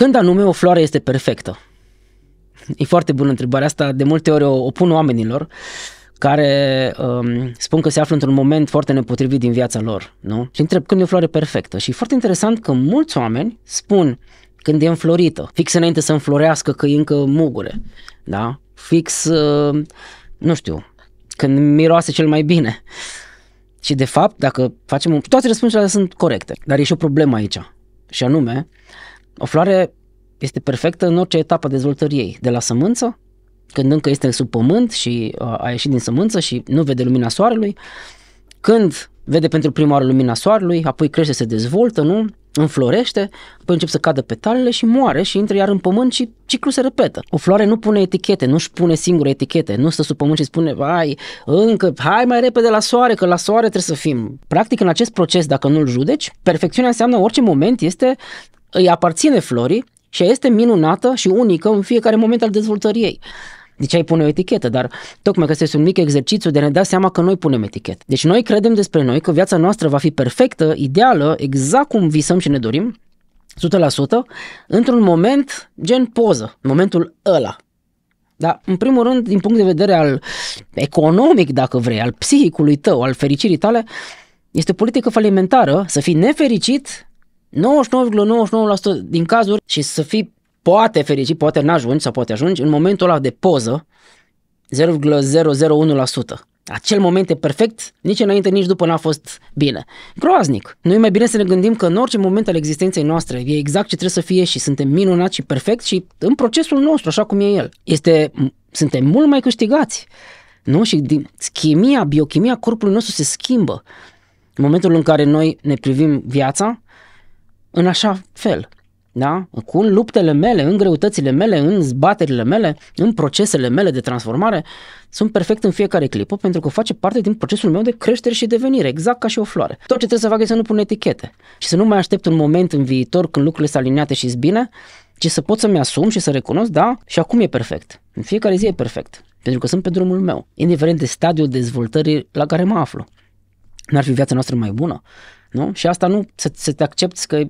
Când anume o floare este perfectă? E foarte bună întrebarea asta, de multe ori o, o pun oamenilor care um, spun că se află într-un moment foarte nepotrivit din viața lor, nu? Și întreb când e o floare perfectă. Și e foarte interesant că mulți oameni spun când e înflorită, fix înainte să înflorească că e încă mugure, da? Fix, uh, nu știu, când miroase cel mai bine. Și de fapt, dacă facem... Un... Toate răspunsurile sunt corecte, dar e și o problemă aici. Și anume, uh, o floare este perfectă în orice etapă dezvoltării ei, de la sămânță, când încă este sub pământ și uh, a ieșit din sămânță și nu vede lumina soarelui, când vede pentru prima oară lumina soarelui, apoi crește, se dezvoltă, nu? înflorește, apoi încep să cadă petalele și moare și intră iar în pământ și ciclul se repetă. O floare nu pune etichete, nu își pune singură etichete, nu stă sub pământ și spune, vai, încă, hai mai repede la soare, că la soare trebuie să fim. Practic, în acest proces, dacă nu-l judeci, perfecțiunea înseamnă orice moment este îi aparține florii și este minunată și unică în fiecare moment al dezvoltării ei. Deci ai pune o etichetă, dar tocmai că este un mic exercițiu de a ne da seama că noi punem etichetă. Deci noi credem despre noi că viața noastră va fi perfectă, ideală, exact cum visăm și ne dorim, 100%, într-un moment gen poză, momentul ăla. Dar, în primul rând, din punct de vedere al economic, dacă vrei, al psihicului tău, al fericirii tale, este o politică falimentară să fii nefericit 99,99% din cazuri și să fii poate fericit, poate n-ajungi sau poate ajungi, în momentul ăla de poză, 0,001%. Acel moment e perfect, nici înainte, nici după n-a fost bine. Groaznic. Noi mai bine să ne gândim că în orice moment al existenței noastre e exact ce trebuie să fie și suntem minunați și perfect și în procesul nostru, așa cum e el. Este, suntem mult mai câștigați. Nu? Și din, chimia, biochimia corpului nostru se schimbă. În momentul în care noi ne privim viața, în așa fel. Da? Cu luptele mele, în greutățile mele, în zbaterile mele, în procesele mele de transformare, sunt perfect în fiecare clipă pentru că face parte din procesul meu de creștere și devenire, exact ca și o floare. Tot ce trebuie să fac este să nu pun etichete și să nu mai aștept un moment în viitor când lucrurile sunt aliniate și bine, ci să pot să-mi asum și să recunosc, da, și acum e perfect. În fiecare zi e perfect, pentru că sunt pe drumul meu, indiferent de stadiul dezvoltării la care mă aflu. N-ar fi viața noastră mai bună? Nu? Și asta nu, să, să te accepti că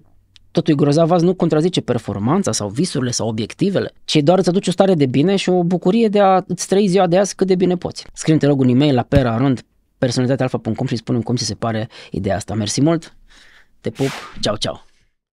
Totul e grozav, azi nu contrazice performanța sau visurile sau obiectivele, ci doar îți aduce o stare de bine și o bucurie de a îți trăi ziua de azi cât de bine poți. Scrie te rog, un e-mail la perarond personalitatealfa.com și mi cum ți se pare ideea asta. Mersi mult, te pup, ceau, ceau!